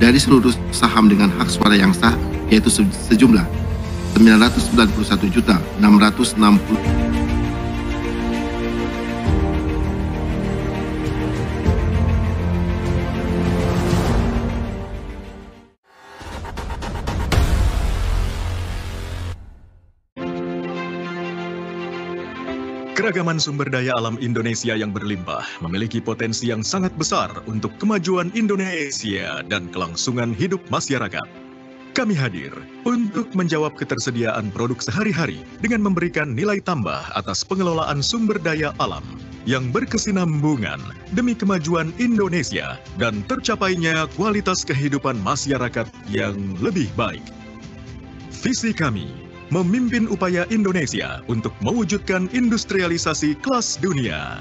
dari seluruh saham dengan hak suara yang sah yaitu sejumlah juta 991.660 Keberagaman sumber daya alam Indonesia yang berlimpah memiliki potensi yang sangat besar untuk kemajuan Indonesia dan kelangsungan hidup masyarakat. Kami hadir untuk menjawab ketersediaan produk sehari-hari dengan memberikan nilai tambah atas pengelolaan sumber daya alam yang berkesinambungan demi kemajuan Indonesia dan tercapainya kualitas kehidupan masyarakat yang lebih baik. Visi kami memimpin upaya Indonesia untuk mewujudkan industrialisasi kelas dunia.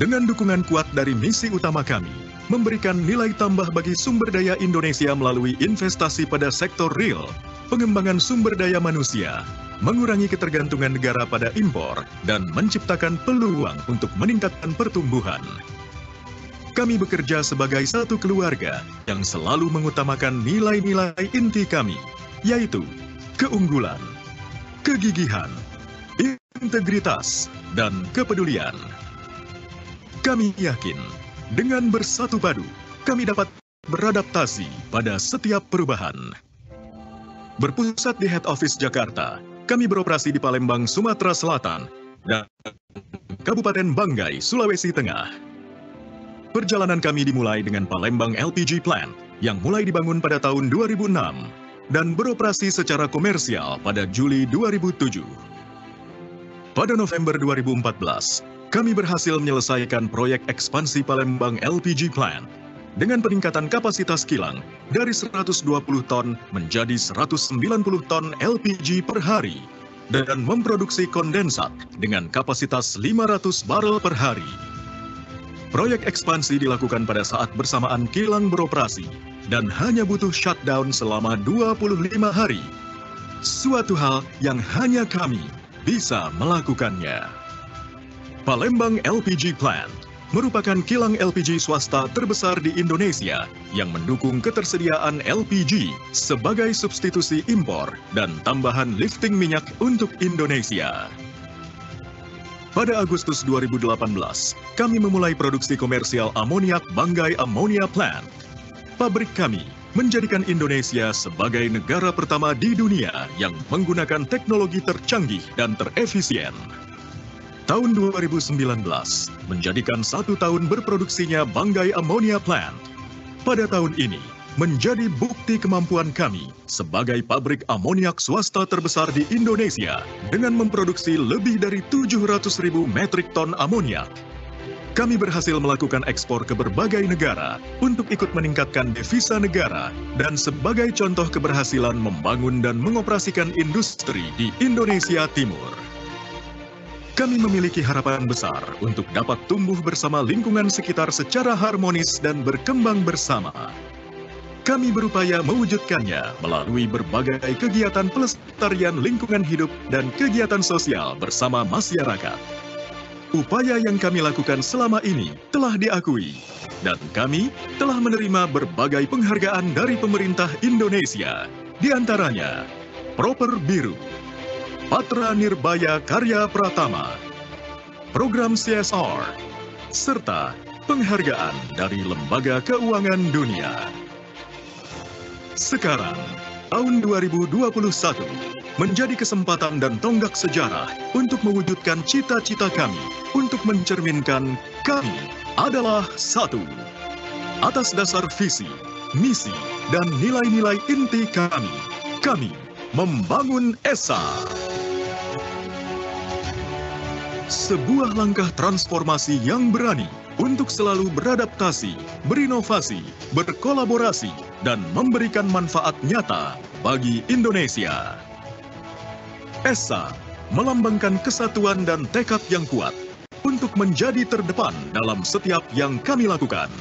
Dengan dukungan kuat dari misi utama kami, memberikan nilai tambah bagi sumber daya Indonesia melalui investasi pada sektor real, pengembangan sumber daya manusia, mengurangi ketergantungan negara pada impor, dan menciptakan peluang untuk meningkatkan pertumbuhan. Kami bekerja sebagai satu keluarga yang selalu mengutamakan nilai-nilai inti kami, yaitu keunggulan, kegigihan, integritas, dan kepedulian. Kami yakin, dengan bersatu padu, kami dapat beradaptasi pada setiap perubahan. Berpusat di Head Office Jakarta, kami beroperasi di Palembang, Sumatera Selatan, dan Kabupaten Banggai, Sulawesi Tengah. Perjalanan kami dimulai dengan Palembang LPG Plant yang mulai dibangun pada tahun 2006 dan beroperasi secara komersial pada Juli 2007. Pada November 2014, kami berhasil menyelesaikan proyek ekspansi Palembang LPG Plant dengan peningkatan kapasitas kilang dari 120 ton menjadi 190 ton LPG per hari dan memproduksi kondensat dengan kapasitas 500 barrel per hari. Proyek ekspansi dilakukan pada saat bersamaan kilang beroperasi dan hanya butuh shutdown selama 25 hari. Suatu hal yang hanya kami bisa melakukannya. Palembang LPG Plant merupakan kilang LPG swasta terbesar di Indonesia yang mendukung ketersediaan LPG sebagai substitusi impor dan tambahan lifting minyak untuk Indonesia. Pada Agustus 2018, kami memulai produksi komersial amoniak Banggai Ammonia Plant pabrik kami menjadikan Indonesia sebagai negara pertama di dunia yang menggunakan teknologi tercanggih dan terefisien. Tahun 2019 menjadikan satu tahun berproduksinya Banggai Ammonia Plant. Pada tahun ini, menjadi bukti kemampuan kami sebagai pabrik amoniak swasta terbesar di Indonesia dengan memproduksi lebih dari 700 ribu metrik ton amoniak kami berhasil melakukan ekspor ke berbagai negara untuk ikut meningkatkan devisa negara dan sebagai contoh keberhasilan membangun dan mengoperasikan industri di Indonesia Timur. Kami memiliki harapan besar untuk dapat tumbuh bersama lingkungan sekitar secara harmonis dan berkembang bersama. Kami berupaya mewujudkannya melalui berbagai kegiatan pelestarian lingkungan hidup dan kegiatan sosial bersama masyarakat. Upaya yang kami lakukan selama ini telah diakui, dan kami telah menerima berbagai penghargaan dari pemerintah Indonesia, di antaranya Proper Biru, Patra Nirbaya Karya Pratama, Program CSR, serta penghargaan dari Lembaga Keuangan Dunia. Sekarang, tahun 2021 menjadi kesempatan dan tonggak sejarah untuk mewujudkan cita-cita kami untuk mencerminkan kami adalah satu. Atas dasar visi, misi, dan nilai-nilai inti kami, kami membangun ESA. Sebuah langkah transformasi yang berani untuk selalu beradaptasi, berinovasi, berkolaborasi, dan memberikan manfaat nyata bagi Indonesia. ESA melambangkan kesatuan dan tekad yang kuat untuk menjadi terdepan dalam setiap yang kami lakukan.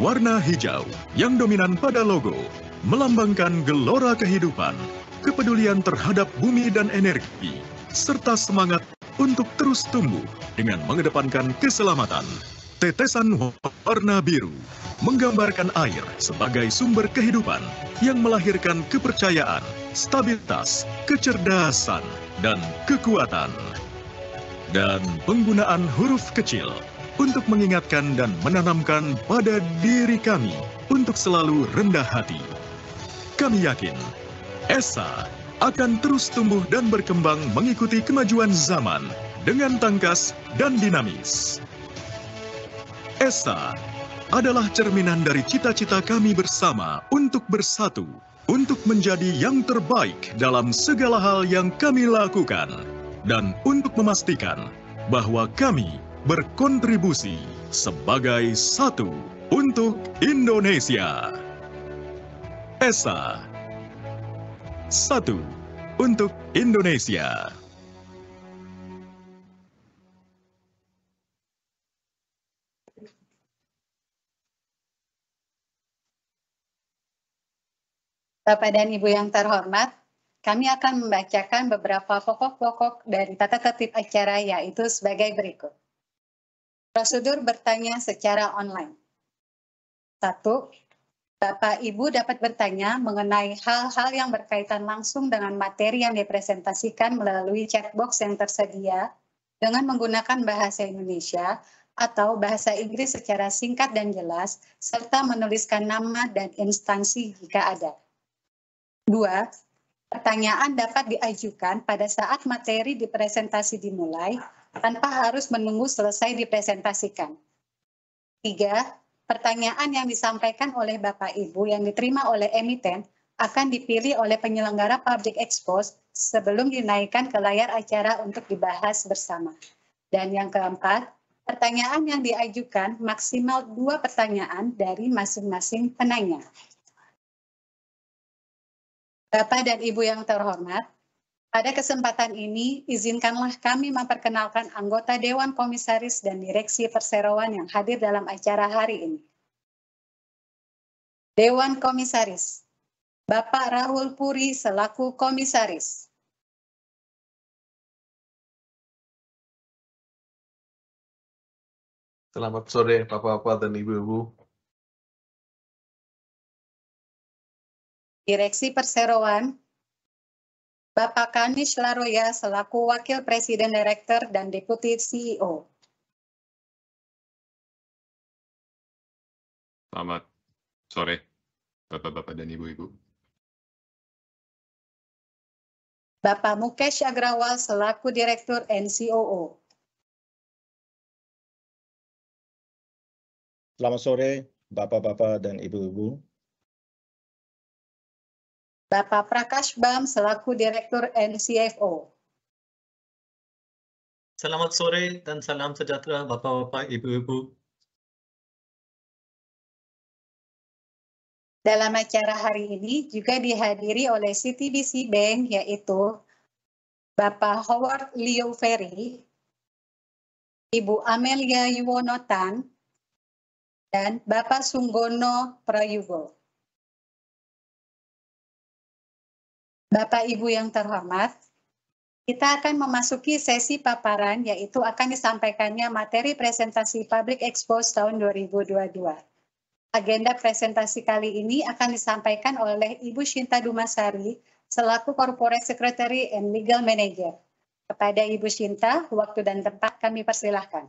Warna hijau yang dominan pada logo melambangkan gelora kehidupan, kepedulian terhadap bumi dan energi, serta semangat untuk terus tumbuh dengan mengedepankan keselamatan. Tetesan warna biru menggambarkan air sebagai sumber kehidupan yang melahirkan kepercayaan, stabilitas, kecerdasan, dan kekuatan. Dan penggunaan huruf kecil untuk mengingatkan dan menanamkan pada diri kami untuk selalu rendah hati. Kami yakin, Esa akan terus tumbuh dan berkembang mengikuti kemajuan zaman dengan tangkas dan dinamis. ESA adalah cerminan dari cita-cita kami bersama untuk bersatu, untuk menjadi yang terbaik dalam segala hal yang kami lakukan, dan untuk memastikan bahwa kami berkontribusi sebagai satu untuk Indonesia. ESA satu untuk Indonesia. Bapak dan Ibu yang terhormat, kami akan membacakan beberapa pokok-pokok dari tata tertib acara yaitu sebagai berikut. Prosedur bertanya secara online. Satu. Bapak Ibu dapat bertanya mengenai hal-hal yang berkaitan langsung dengan materi yang dipresentasikan melalui chatbox yang tersedia dengan menggunakan bahasa Indonesia atau bahasa Inggris secara singkat dan jelas, serta menuliskan nama dan instansi jika ada. Dua, pertanyaan dapat diajukan pada saat materi dipresentasi dimulai tanpa harus menunggu selesai dipresentasikan. Tiga, pertanyaan yang disampaikan oleh Bapak Ibu yang diterima oleh emiten akan dipilih oleh penyelenggara public expose sebelum dinaikkan ke layar acara untuk dibahas bersama. Dan yang keempat, pertanyaan yang diajukan maksimal dua pertanyaan dari masing-masing penanya. Bapak dan Ibu yang terhormat, pada kesempatan ini, izinkanlah kami memperkenalkan anggota Dewan Komisaris dan Direksi Perseroan yang hadir dalam acara hari ini. Dewan Komisaris, Bapak Rahul Puri selaku Komisaris. Selamat sore Bapak-Bapak dan Ibu-Ibu. Direksi Perseroan Bapak Kanis Laroya selaku Wakil Presiden Direktur dan Deputi CEO. Selamat sore, Bapak-Bapak dan Ibu-Ibu. Bapak Mukesh Agrawal selaku Direktur NCOO. Selamat sore, Bapak-Bapak dan Ibu-Ibu. Bapak Prakash Bam selaku Direktur NCFO. Selamat sore dan salam sejahtera Bapak-Bapak, Ibu-Ibu. Dalam acara hari ini juga dihadiri oleh CTBC Bank yaitu Bapak Howard Leo Ferry, Ibu Amelia Yuwono Tan, dan Bapak Sunggono Prayugo. Bapak Ibu yang terhormat, kita akan memasuki sesi paparan yaitu akan disampaikannya materi presentasi Public Expose tahun 2022. Agenda presentasi kali ini akan disampaikan oleh Ibu Shinta Dumasari selaku Corporate Secretary and Legal Manager. Kepada Ibu Shinta, waktu dan tempat kami persilahkan.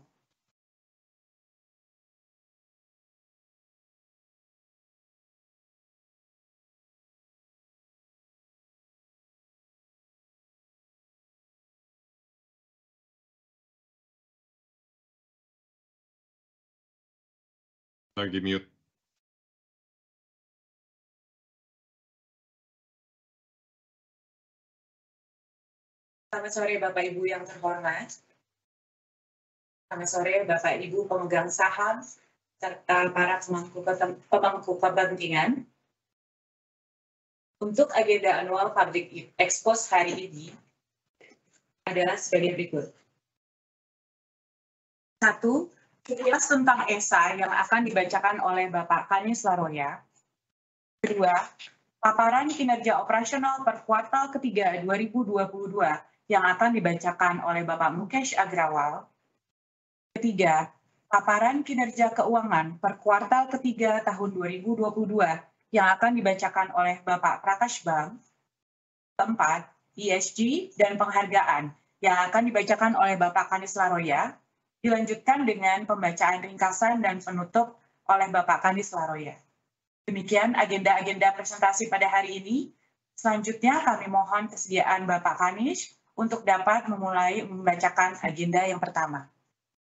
lagi mute. Selamat sore Bapak Ibu yang terhormat. Selamat sore Bapak Ibu pemegang saham serta para pemangku, pemangku kepentingan. Untuk agenda annual public expose hari ini adalah sebagai berikut. Satu, kilas tentang esai yang akan dibacakan oleh Bapak Kanyes Saroya. Kedua, paparan kinerja operasional per kuartal ketiga 2022 yang akan dibacakan oleh Bapak Mukesh Agrawal. Ketiga, paparan kinerja keuangan per kuartal ketiga tahun 2022 yang akan dibacakan oleh Bapak Prakash Bang. Keempat, ESG dan penghargaan yang akan dibacakan oleh Bapak Kanis Laroya. Dilanjutkan dengan pembacaan ringkasan dan penutup oleh Bapak Kanis Laroya. Demikian agenda-agenda presentasi pada hari ini. Selanjutnya kami mohon kesediaan Bapak Kanis untuk dapat memulai membacakan agenda yang pertama.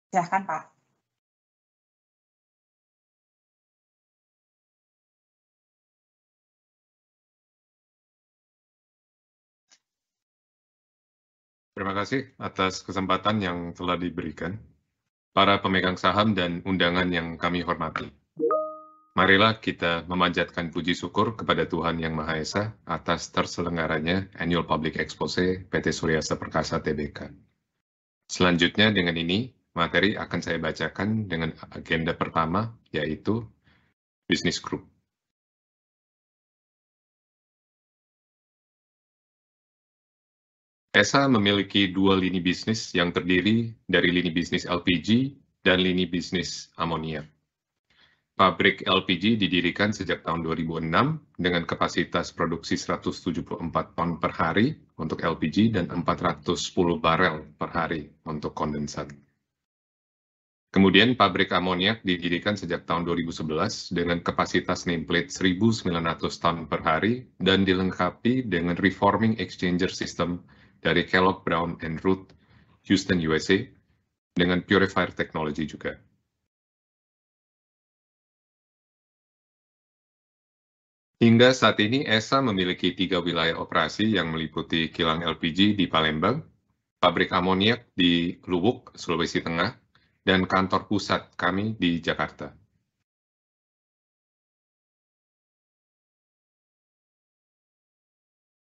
Silahkan Pak. Terima kasih atas kesempatan yang telah diberikan para pemegang saham dan undangan yang kami hormati. Marilah kita memanjatkan puji syukur kepada Tuhan Yang Maha Esa atas terselenggaranya Annual Public Expose PT Surya Seperkasa Tbk. Selanjutnya dengan ini, materi akan saya bacakan dengan agenda pertama, yaitu Business Group. ESA memiliki dua lini bisnis yang terdiri dari lini bisnis LPG dan lini bisnis amonia. Pabrik LPG didirikan sejak tahun 2006 dengan kapasitas produksi 174 ton per hari untuk LPG dan 410 barel per hari untuk kondensat. Kemudian pabrik amonia didirikan sejak tahun 2011 dengan kapasitas nameplate 1.900 ton per hari dan dilengkapi dengan reforming exchanger system dari Kellogg Brown and Root, Houston, USA, dengan Purifier Technology juga. Hingga saat ini, ESA memiliki tiga wilayah operasi yang meliputi kilang LPG di Palembang, pabrik amoniak di Lubuk, Sulawesi Tengah, dan kantor pusat kami di Jakarta.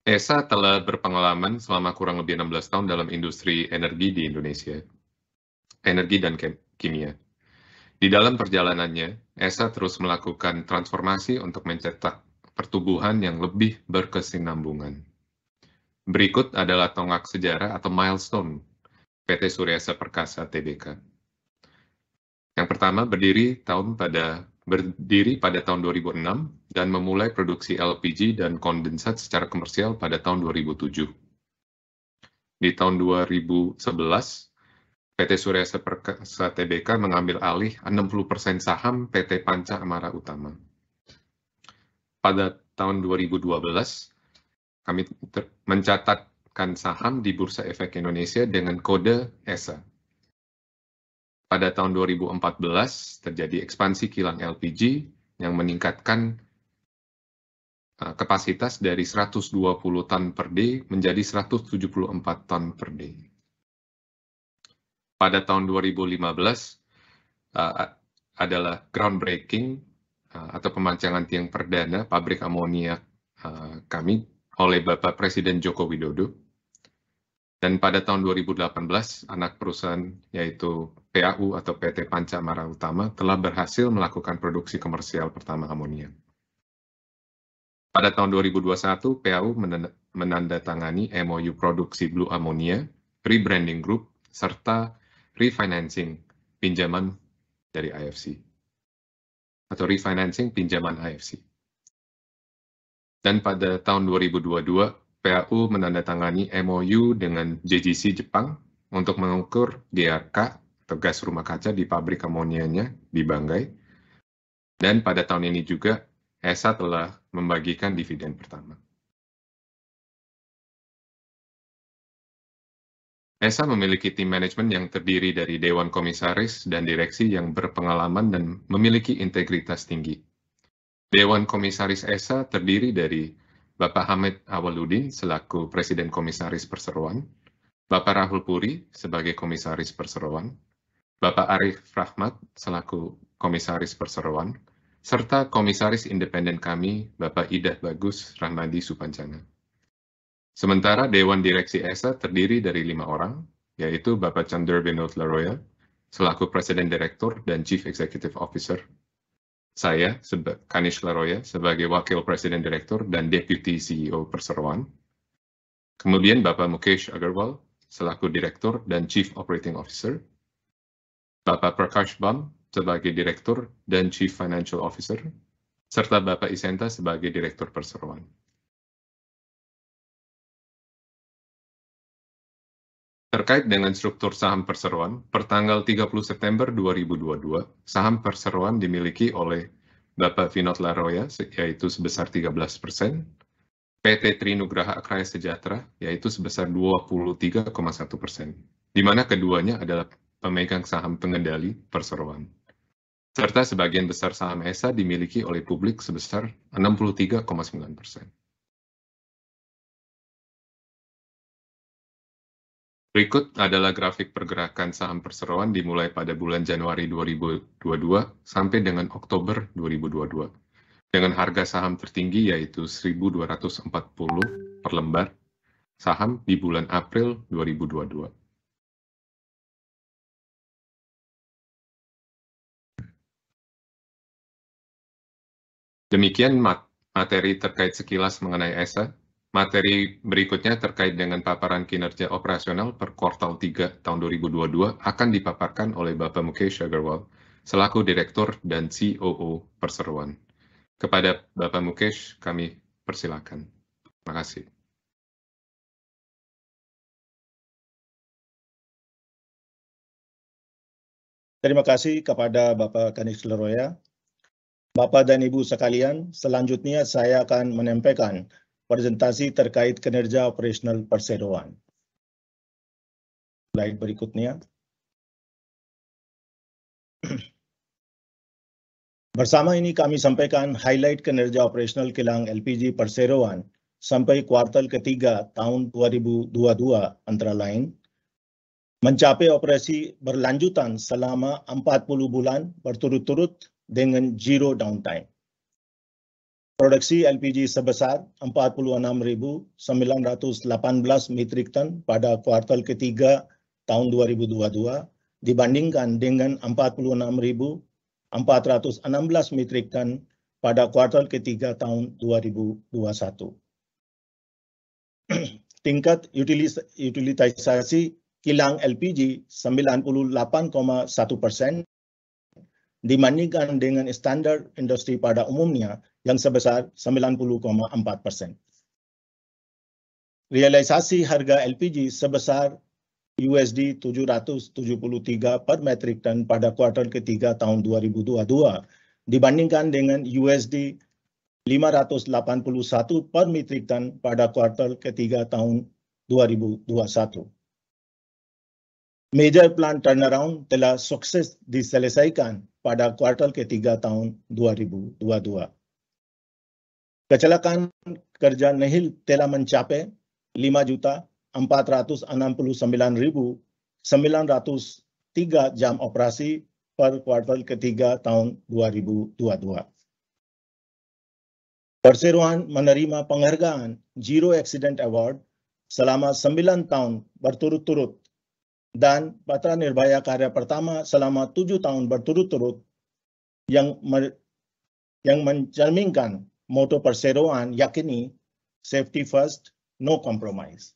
ESA telah berpengalaman selama kurang lebih 16 tahun dalam industri energi di Indonesia, energi dan kimia. Di dalam perjalanannya, ESA terus melakukan transformasi untuk mencetak pertumbuhan yang lebih berkesinambungan. Berikut adalah tonggak sejarah atau milestone PT Surya Perkasa Tbk. Yang pertama berdiri tahun pada berdiri pada tahun 2006 dan memulai produksi LPG dan kondensat secara komersial pada tahun 2007. Di tahun 2011, PT Surya Seperkasa Tbk mengambil alih 60% saham PT Panca Amara Utama. Pada tahun 2012, kami mencatatkan saham di Bursa Efek Indonesia dengan kode ESA pada tahun 2014 terjadi ekspansi kilang LPG yang meningkatkan eh, kapasitas dari 120 ton per day menjadi 174 ton per day. Pada tahun 2015 eh, adalah groundbreaking eh, atau pemancangan tiang perdana pabrik amonia kami oleh Bapak Presiden Joko Widodo dan pada tahun 2018, anak perusahaan yaitu PAU atau PT Panca Mara Utama telah berhasil melakukan produksi komersial pertama amonia. Pada tahun 2021, PAU menandatangani MOU produksi Blue Ammonia, rebranding group, serta refinancing pinjaman dari IFC atau refinancing pinjaman IFC. Dan pada tahun 2022, PAU menandatangani MOU dengan JGC Jepang untuk mengukur GAK atau gas rumah kaca di pabrik amonianya di Banggai. Dan pada tahun ini juga ESA telah membagikan dividen pertama. ESA memiliki tim manajemen yang terdiri dari dewan komisaris dan direksi yang berpengalaman dan memiliki integritas tinggi. Dewan komisaris ESA terdiri dari Bapak Hamid Awaludin selaku Presiden Komisaris Perseroan, Bapak Rahul Puri sebagai Komisaris Perseroan, Bapak Arif Rahmat selaku Komisaris Perseroan, serta Komisaris Independen kami Bapak Idah Bagus Rahmadi Supanjana. Sementara Dewan Direksi ESA terdiri dari lima orang, yaitu Bapak Chandra Benot Laroya, selaku Presiden Direktur dan Chief Executive Officer saya, Kanish Laroya, sebagai Wakil Presiden Direktur dan Deputy CEO Perseroan. Kemudian Bapak Mukesh Agarwal, selaku Direktur dan Chief Operating Officer. Bapak Prakash Bam, sebagai Direktur dan Chief Financial Officer. Serta Bapak Isenta sebagai Direktur Perseroan. Terkait dengan struktur saham perseroan, pertanggal 30 September 2022, saham perseroan dimiliki oleh Bapak Vinod Laroya, yaitu sebesar 13 persen, PT Trinugraha Akraya Sejahtera, yaitu sebesar 23,1 persen, di mana keduanya adalah pemegang saham pengendali perseroan. Serta sebagian besar saham ESA dimiliki oleh publik sebesar 63,9 persen. Berikut adalah grafik pergerakan saham perseroan dimulai pada bulan Januari 2022 sampai dengan Oktober 2022. Dengan harga saham tertinggi yaitu 1.240 per lembar saham di bulan April 2022. Demikian materi terkait sekilas mengenai ESA Materi berikutnya terkait dengan paparan kinerja operasional per kuartal 3 tahun 2022 akan dipaparkan oleh Bapak Mukesh Agarwal selaku Direktur dan COO Perseroan. Kepada Bapak Mukesh, kami persilakan. Terima kasih. Terima kasih kepada Bapak Kanis Leroya. Bapak dan Ibu sekalian, selanjutnya saya akan menyampaikan prezentasi terkait kinerja operasional perseroan. Slide berikutnya. Bersama ini kami sampaikan highlight kinerja operasional kilang LPG Perseroan sampai kuartal ketiga tahun 2022 antara lain mencapai operasi berlanjutan selama 40 bulan berturut-turut dengan zero downtime. Produksi LPG sebesar 46.918 metrik ton pada kuartal ketiga tahun 2022 dibandingkan dengan 46.416 metrik ton pada kuartal ketiga tahun 2021. Tingkat utilisasi kilang LPG 98,1 persen dibandingkan dengan standar industri pada umumnya yang sebesar 90,4 persen. Realisasi harga LPG sebesar USD 773 per metric ton pada kuartal ketiga tahun 2022 dibandingkan dengan USD 581 per metric ton pada kuartal ketiga tahun 2021. Major plant turnaround telah sukses diselesaikan pada kuartal ketiga tahun 2022. Kecelakaan kerja nihil telah mencapai 5 juta 469.903 jam operasi per kuartal ketiga tahun 2022. Perseroan menerima penghargaan Zero Accident Award selama 9 tahun berturut-turut dan Patra Nirbhaya karya pertama selama 7 tahun berturut-turut yang yang mencerminkan Moto perseroan yakini safety first, no compromise.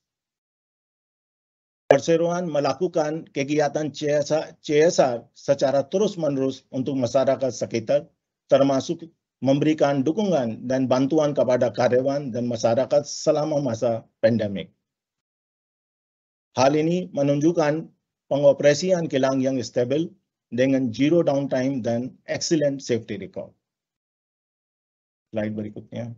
Perseroan melakukan kegiatan CSR, CSR secara terus-menerus untuk masyarakat sekitar, termasuk memberikan dukungan dan bantuan kepada karyawan dan masyarakat selama masa pandemik. Hal ini menunjukkan pengoperasian kilang yang stabil dengan zero downtime dan excellent safety record slide berikutnya.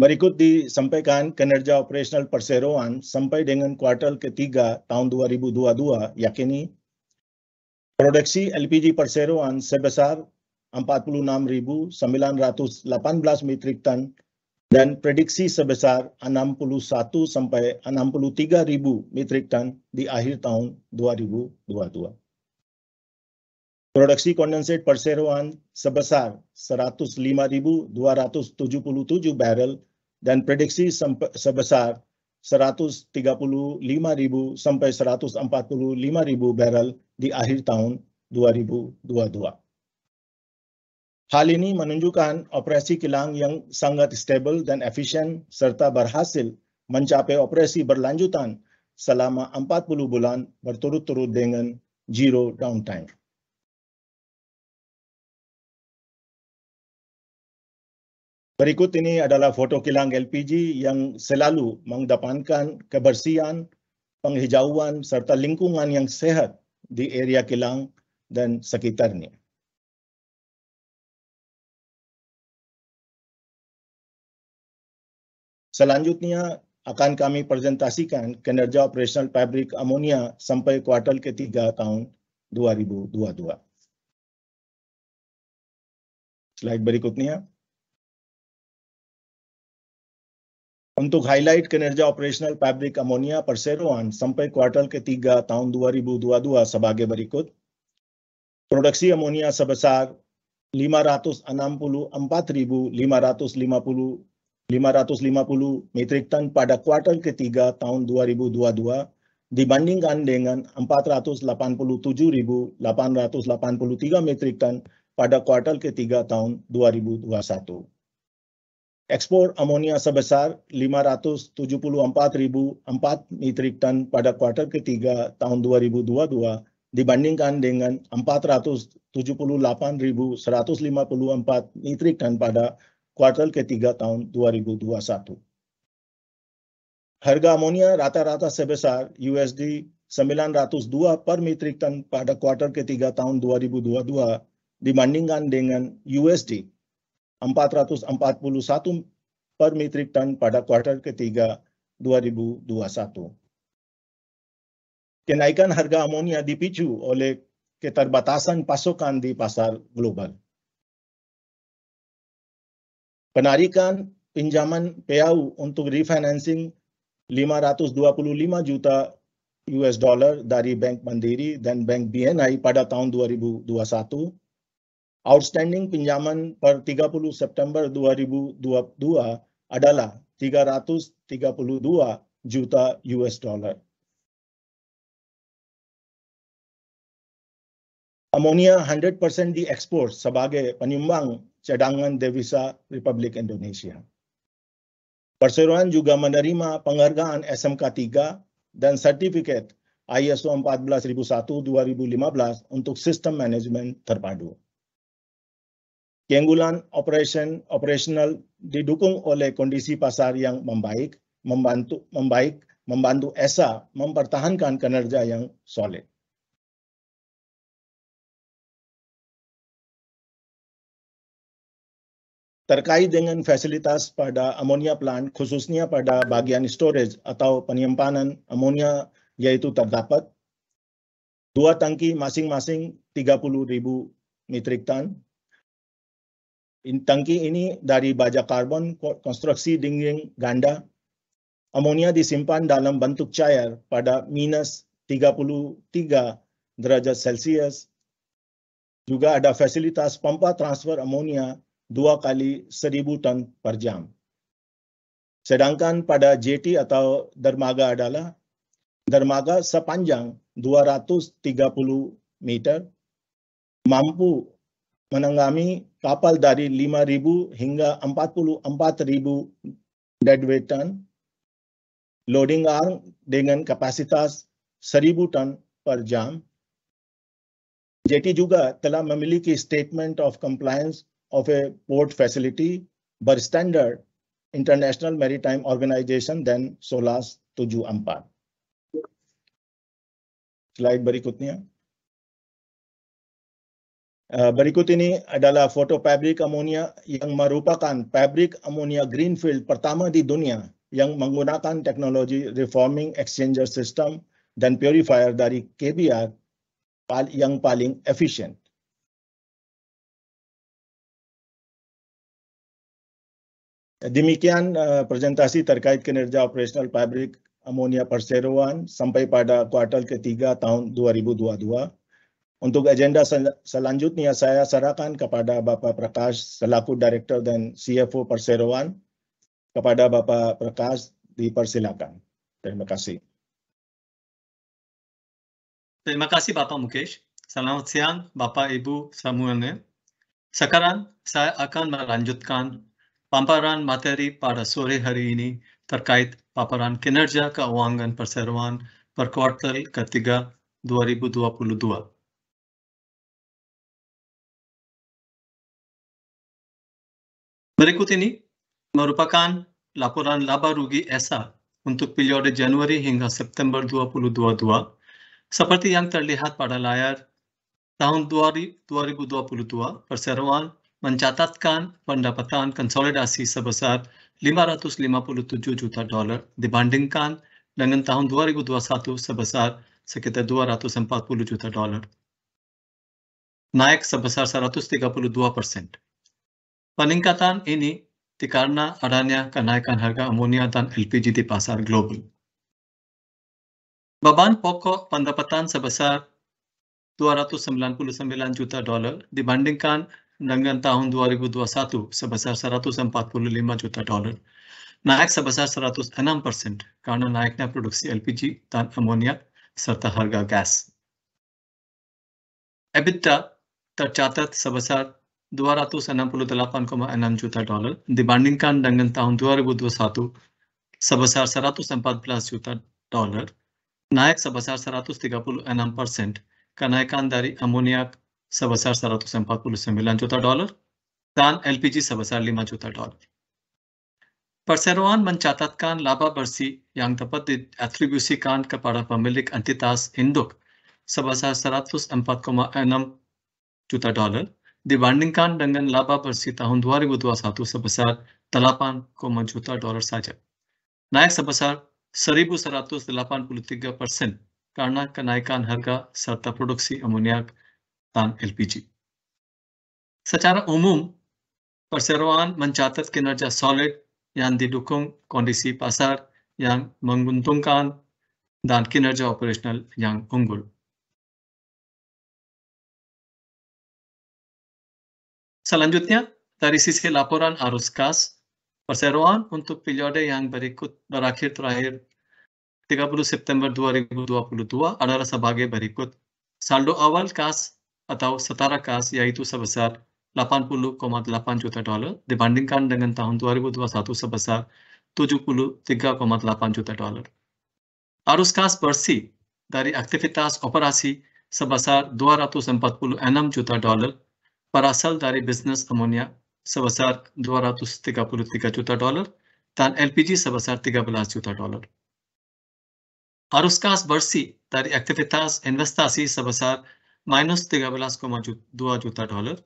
Berikut disampaikan kinerja operasional perseroan sampai dengan kuartal ketiga tahun 2022 yakini produksi LPG perseroan sebesar 46.918 metrik ton dan prediksi sebesar 61 sampai 63.000 metrik ton di akhir tahun 2022. Produksi kondensat perseroan sebesar 105.277 barrel dan prediksi sebesar 135.000 sampai 145.000 barrel di akhir tahun 2022. Hal ini menunjukkan operasi kilang yang sangat stable dan efisien serta berhasil mencapai operasi berlanjutan selama 40 bulan berturut-turut dengan zero downtime. Berikut ini adalah foto kilang LPG yang selalu mengedepankan kebersihan, penghijauan, serta lingkungan yang sehat di area kilang dan sekitarnya. Selanjutnya akan kami presentasikan kinerja operasional pabrik amonia sampai kuartal ketiga tahun 2022. Slide berikutnya. Untuk highlight kinerja operasional pabrik amonia perseroan sampai kuartal ketiga tahun 2022 sebagai berikut. Produksi amonia sebesar 564.550 metrik ton pada kuartal ketiga tahun 2022 dibandingkan dengan 487.883 metrik ton pada kuartal ketiga tahun 2021. Ekspor amonia sebesar 574.004 metrik ton pada kuartal ketiga tahun 2022 dibandingkan dengan 478.154 metrik ton pada kuartal ketiga tahun 2021. Harga amonia rata-rata sebesar USD 902 per metrik ton pada kuartal ketiga tahun 2022 dibandingkan dengan USD 441 per metric ton pada kuartal ketiga 2021. Kenaikan harga amonia dipicu oleh keterbatasan pasokan di pasar global. Penarikan pinjaman PAU untuk refinancing 525 juta US dollar dari Bank Mandiri dan Bank BNI pada tahun 2021 Outstanding pinjaman per 30 September 2022 adalah 332 juta US dollar. Amonia 100% diekspor sebagai penyumbang cadangan devisa Republik Indonesia. Perseroan juga menerima penghargaan SMK 3 dan sertifikat ISO 14001 2015 untuk sistem manajemen terpadu. Kenggulan operation operasional didukung oleh kondisi pasar yang membaik, membantu membaik, membantu ESA mempertahankan kinerja yang solid. Terkait dengan fasilitas pada amonia plant, khususnya pada bagian storage atau penyimpanan amonia yaitu terdapat dua tangki masing-masing 30.000 metrik ton In tangki ini dari baja karbon konstruksi dinding ganda. Amonia disimpan dalam bentuk cair pada minus 33 derajat Celcius. Juga ada fasilitas pompa transfer amonia dua kali 1000 ton per jam. Sedangkan pada JT atau dermaga adalah dermaga sepanjang 230 meter mampu menanggami Kapaldari, Lima Ribu, Hinga, Ampatpulu, Ampat Ribu deadweight ton. Loading arm, Dengan capacitas, Saribu ton per jam. Jetty Juga, Tala Mamili ki statement of compliance of a port facility, but standard International Maritime Organization than SOLAS Tuju Ampat. Slide बड़ी कितनी है Eh, berikut ini adalah foto pabrik amonia yang merupakan pabrik amonia greenfield pertama di dunia yang menggunakan teknologi reforming exchanger system dan purifier dari KBR yang paling efisien. Demikian eh, presentasi terkait kinerja operasional pabrik amonia perseroan sampai pada kuartal ketiga tahun 2022. Untuk agenda sel selanjutnya saya serahkan kepada Bapak Prakash selaku Direktur dan CFO Perseroan. Kepada Bapak Prakash dipersilakan. Terima kasih. Terima kasih Bapak Mukesh. Selamat siang Bapak Ibu semuanya. Sekarang saya akan melanjutkan paparan materi pada sore hari ini terkait paparan kinerja keuangan perseroan per kuartal ketiga 2022. Berikut ini merupakan laporan laba rugi ESA untuk periode Januari hingga September 2022 seperti yang terlihat pada layar tahun 2022 perseroan mencatatkan pendapatan konsolidasi sebesar 557 juta dolar dibandingkan dengan tahun 2021 sebesar sekitar 240 juta dolar. Naik sebesar 132 persen. Peningkatan ini dikarena adanya kenaikan harga amonia dan LPG di pasar global. Beban pokok pendapatan sebesar 299 juta dolar dibandingkan dengan tahun 2021 sebesar 145 juta dolar. Naik sebesar 106 persen karena naiknya produksi LPG dan amonia serta harga gas. EBITDA tercatat sebesar duwaratu sanapulu talapan koma enam juta dolar dibandingkan dengan tahun 2021 sebesar 114 juta dolar, naik sebesar 136 persen, kenaikan dari amoniak sebesar 149 juta dolar, dan LPG sebesar 5 juta dolar. Perseroan mencatatkan laba bersih yang dapat diatribusikan kepada pemilik entitas induk sebesar 104,6 juta dolar दिवांडिंग कान डंगन लापा पर सीता हूं द्वारे बुधवा सातु सबसार तलापान को मंजूता डॉलर साजा नायक सबसार सरीबु सरातु तलापान पुलितिक परसेन कारना का नायकान हर का सरता प्रोडक्सी अमोनिया तान एलपीजी सचारा उमूम पर सरवान मंचातत के नर्जा सॉलिड यान दिडुकों कॉन्डिसी पासार यान मंगुंतुंग कान दान की नर्जा ऑपरेशनल यान उंगुल Selanjutnya, dari sisi laporan arus kas, perseroan untuk periode yang berikut berakhir terakhir 30 September 2022 adalah sebagai berikut. Saldo awal kas atau setara kas yaitu sebesar 80,8 juta dolar dibandingkan dengan tahun 2021 sebesar 73,8 juta dolar. Arus kas bersih dari aktivitas operasi sebesar 246 juta dolar parasal dari bisnis ammonia sebesar 233 juta dolar dan LPG sebesar 13 juta dolar. Arus kas bersih dari aktivitas investasi sebesar minus 13,2 juta dolar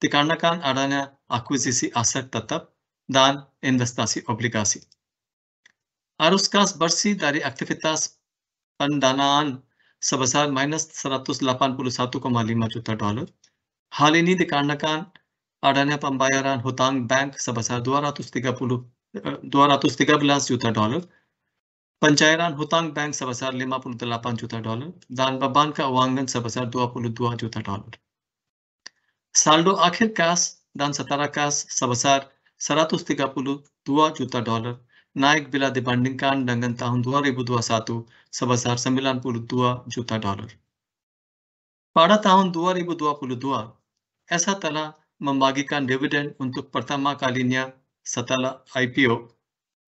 dikarenakan adanya akuisisi aset tetap dan investasi obligasi. Arus kas bersih dari aktivitas pendanaan sebesar minus 181,5 juta dolar Hal ini dikarenakan adanya pembayaran hutang bank sebesar 230 213 juta dolar, pencairan hutang bank sebesar 58 juta dolar, dan beban keuangan sebesar 22 juta dolar. Saldo akhir kas dan setara kas sebesar 132 juta dolar naik bila dibandingkan dengan tahun 2021 sebesar 92 juta dolar. Pada tahun 2022, Esa telah membagikan dividen untuk pertama kalinya setelah IPO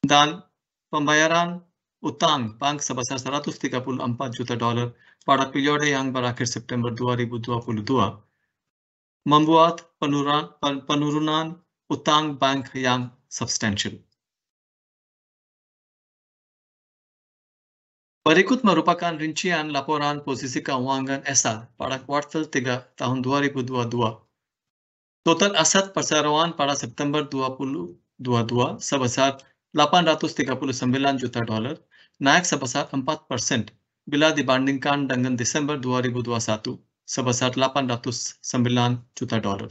dan pembayaran utang bank sebesar 134 juta dolar pada periode yang berakhir September 2022 membuat penurunan, penurunan utang bank yang substansial. Berikut merupakan rincian laporan posisi keuangan ESA pada kuartal 3 tahun 2022 Total aset perseroan pada September 2022 sebesar 839 juta dolar, naik sebesar 4 persen bila dibandingkan dengan Desember 2021 sebesar 809 juta dolar.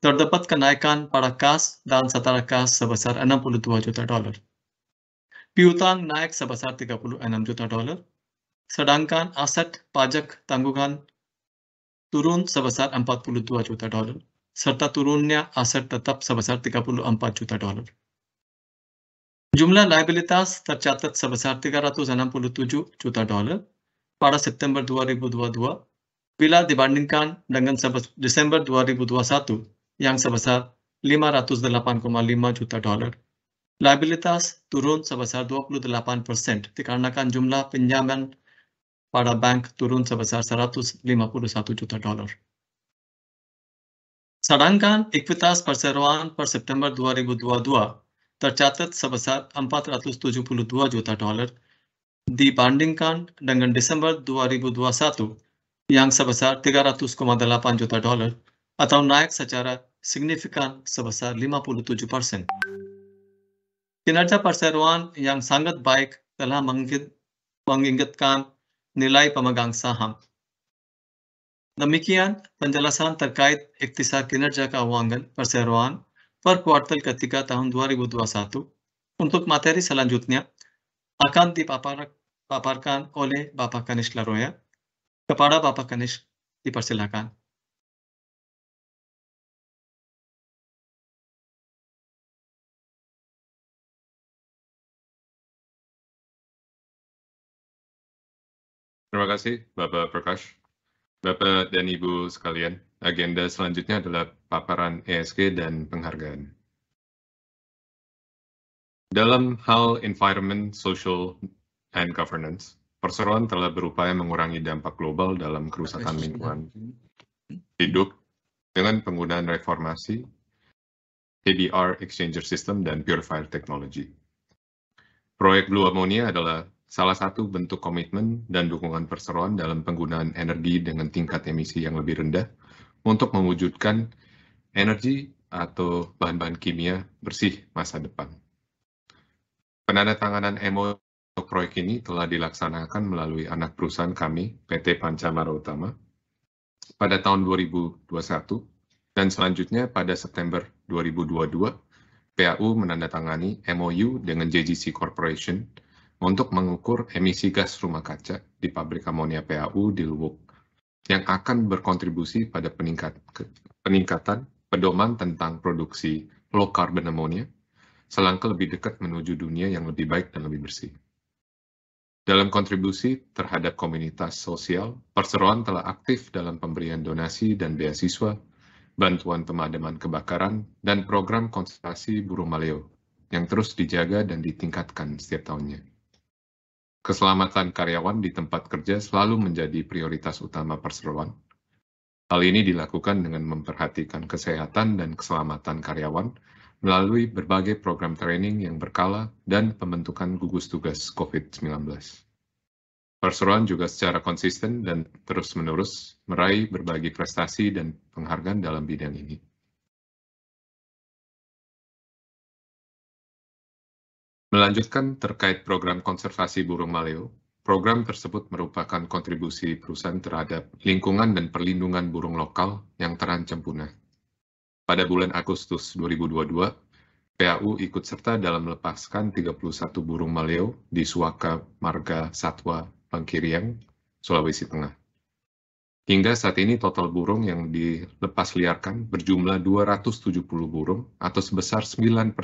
Terdapat kenaikan pada kas dan setara kas sebesar 62 juta dolar. Piutang naik sebesar 36 juta dolar, sedangkan aset pajak tanggungan turun sebesar 42 juta dolar serta turunnya aset tetap sebesar 34 juta dolar. Jumlah liabilitas tercatat sebesar 367 juta dolar pada September 2022 bila dibandingkan dengan Desember 2021 yang sebesar 508,5 juta dolar. Liabilitas turun sebesar 28% dikarenakan jumlah pinjaman pada bank turun sebesar 151 juta dolar. Sedangkan ekuitas perseroan per September 2022 tercatat sebesar 472 juta dolar dibandingkan dengan Desember 2021 yang sebesar 300,8 juta dolar atau naik secara signifikan sebesar 57 persen. Kinerja perseroan yang sangat baik telah mengingatkan nilai pemegang saham Demikian penjelasan terkait Iktisar Kinerja Keuangan Perseroan per kuartal ketiga tahun 2021. Untuk materi selanjutnya akan dipaparkan oleh Bapak Kanish Laroya. Kepada Bapak Kanish, dipersilakan. Terima kasih, Bapak Prakash. Bapak dan Ibu sekalian, agenda selanjutnya adalah paparan ESG dan penghargaan. Dalam hal environment, social, and governance, perseroan telah berupaya mengurangi dampak global dalam kerusakan lingkungan hidup dengan penggunaan reformasi, KBR Exchanger System, dan Purifier Technology. Proyek Blue Ammonia adalah salah satu bentuk komitmen dan dukungan perseroan dalam penggunaan energi dengan tingkat emisi yang lebih rendah untuk mewujudkan energi atau bahan-bahan kimia bersih masa depan. Penandatanganan MO untuk proyek ini telah dilaksanakan melalui anak perusahaan kami, PT Pancamara Utama, pada tahun 2021 dan selanjutnya pada September 2022, PAU menandatangani MOU dengan JGC Corporation untuk mengukur emisi gas rumah kaca di pabrik amonia PAU di Lubuk yang akan berkontribusi pada peningkat, peningkatan pedoman tentang produksi low carbon ammonia selangkah lebih dekat menuju dunia yang lebih baik dan lebih bersih. Dalam kontribusi terhadap komunitas sosial, perseroan telah aktif dalam pemberian donasi dan beasiswa, bantuan pemadaman kebakaran, dan program konservasi burung maleo yang terus dijaga dan ditingkatkan setiap tahunnya keselamatan karyawan di tempat kerja selalu menjadi prioritas utama perseroan. Hal ini dilakukan dengan memperhatikan kesehatan dan keselamatan karyawan melalui berbagai program training yang berkala dan pembentukan gugus tugas COVID-19. Perseroan juga secara konsisten dan terus-menerus meraih berbagai prestasi dan penghargaan dalam bidang ini. Melanjutkan terkait program konservasi burung maleo, program tersebut merupakan kontribusi perusahaan terhadap lingkungan dan perlindungan burung lokal yang terancam punah. Pada bulan Agustus 2022, PAU ikut serta dalam melepaskan 31 burung maleo di Suaka Marga Satwa Pangkiriang, Sulawesi Tengah. Hingga saat ini total burung yang dilepas liarkan berjumlah 270 burung atau sebesar 9%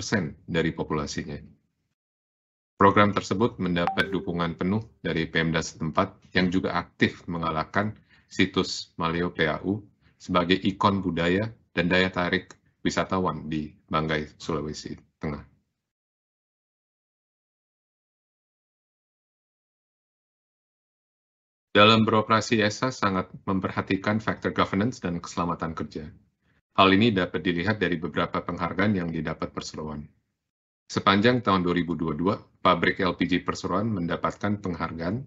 dari populasinya. Program tersebut mendapat dukungan penuh dari Pemda setempat yang juga aktif mengalahkan situs Maleo PAU sebagai ikon budaya dan daya tarik wisatawan di Banggai, Sulawesi Tengah. Dalam beroperasi ESA sangat memperhatikan faktor governance dan keselamatan kerja. Hal ini dapat dilihat dari beberapa penghargaan yang didapat perseroan. Sepanjang tahun 2022, pabrik LPG perseroan mendapatkan penghargaan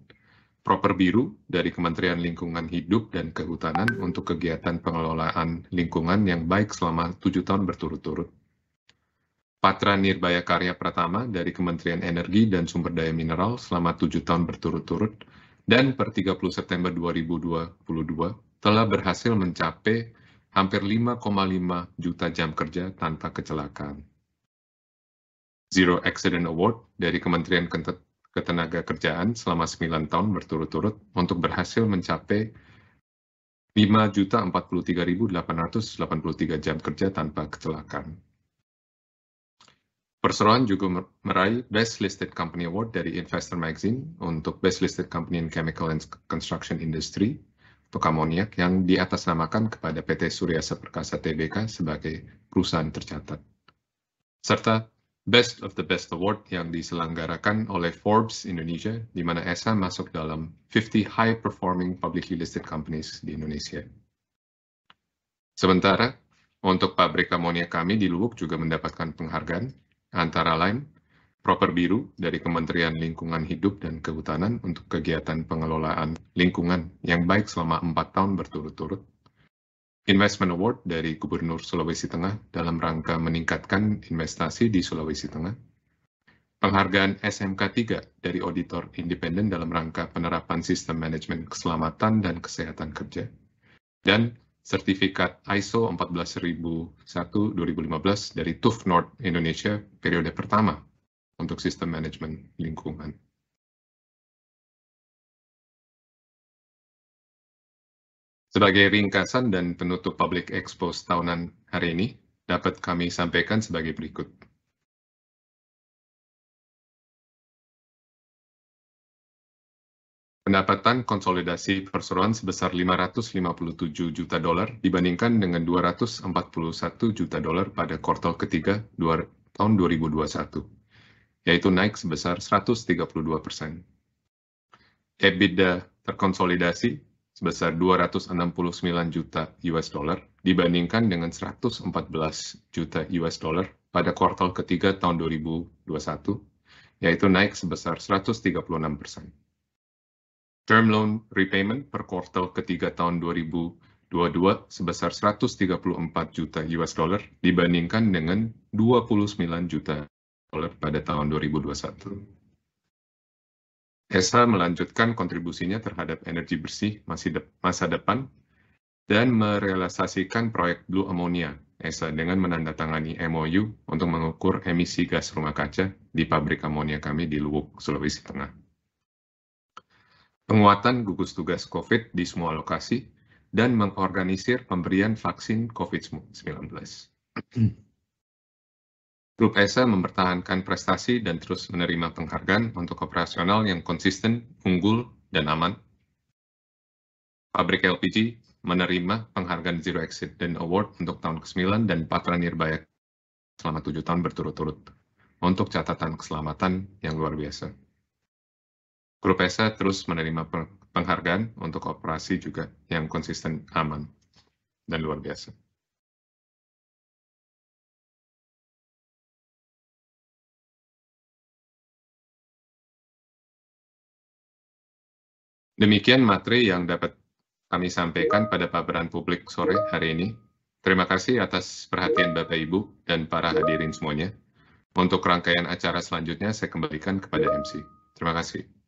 proper biru dari Kementerian Lingkungan Hidup dan Kehutanan untuk kegiatan pengelolaan lingkungan yang baik selama tujuh tahun berturut-turut. Patra Nirbaya Karya Pratama dari Kementerian Energi dan Sumber Daya Mineral selama tujuh tahun berturut-turut dan per 30 September 2022 telah berhasil mencapai hampir 5,5 juta jam kerja tanpa kecelakaan. Zero Accident Award dari Kementerian Ketenaga Kerjaan selama 9 tahun berturut-turut untuk berhasil mencapai 5.043.883 jam kerja tanpa kecelakaan. Perseroan juga meraih Best Listed Company Award dari Investor Magazine untuk Best Listed Company in Chemical and Construction Industry untuk amoniak yang diatasnamakan kepada PT Surya Seperkasa Tbk sebagai perusahaan tercatat. Serta Best of the Best Award yang diselenggarakan oleh Forbes Indonesia, di mana ESA masuk dalam 50 High Performing Publicly Listed Companies di Indonesia. Sementara, untuk pabrik amonia kami di Luwuk juga mendapatkan penghargaan, antara lain Proper Biru dari Kementerian Lingkungan Hidup dan Kehutanan untuk kegiatan pengelolaan lingkungan yang baik selama 4 tahun berturut-turut. Investment Award dari Gubernur Sulawesi Tengah dalam rangka meningkatkan investasi di Sulawesi Tengah. Penghargaan SMK 3 dari auditor independen dalam rangka penerapan sistem manajemen keselamatan dan kesehatan kerja. Dan sertifikat ISO 14001-2015 dari TUF North Indonesia periode pertama untuk sistem manajemen lingkungan. Sebagai ringkasan dan penutup public Expo tahunan hari ini, dapat kami sampaikan sebagai berikut. Pendapatan konsolidasi perseroan sebesar 557 juta dolar dibandingkan dengan 241 juta dolar pada kuartal ketiga tahun 2021, yaitu naik sebesar 132 persen. EBITDA terkonsolidasi sebesar 269 juta US dollar dibandingkan dengan 114 juta US dollar pada kuartal ketiga tahun 2021, yaitu naik sebesar 136 persen. Term loan repayment per kuartal ketiga tahun 2022 sebesar 134 juta US dollar dibandingkan dengan 29 juta dollar pada tahun 2021. ESA melanjutkan kontribusinya terhadap energi bersih masa depan dan merealisasikan proyek Blue Ammonia ESA dengan menandatangani MOU untuk mengukur emisi gas rumah kaca di pabrik amonia kami di Luwuk, Sulawesi Tengah. Penguatan gugus tugas COVID di semua lokasi dan mengorganisir pemberian vaksin COVID-19. Grup ESA mempertahankan prestasi dan terus menerima penghargaan untuk operasional yang konsisten, unggul, dan aman. Pabrik LPG menerima penghargaan Zero Exit dan Award untuk tahun ke-9 dan Patra Nirbaya selama tujuh tahun berturut-turut untuk catatan keselamatan yang luar biasa. Grup ESA terus menerima penghargaan untuk operasi juga yang konsisten, aman, dan luar biasa. Demikian materi yang dapat kami sampaikan pada paparan publik sore hari ini. Terima kasih atas perhatian Bapak Ibu dan para hadirin semuanya. Untuk rangkaian acara selanjutnya, saya kembalikan kepada MC. Terima kasih.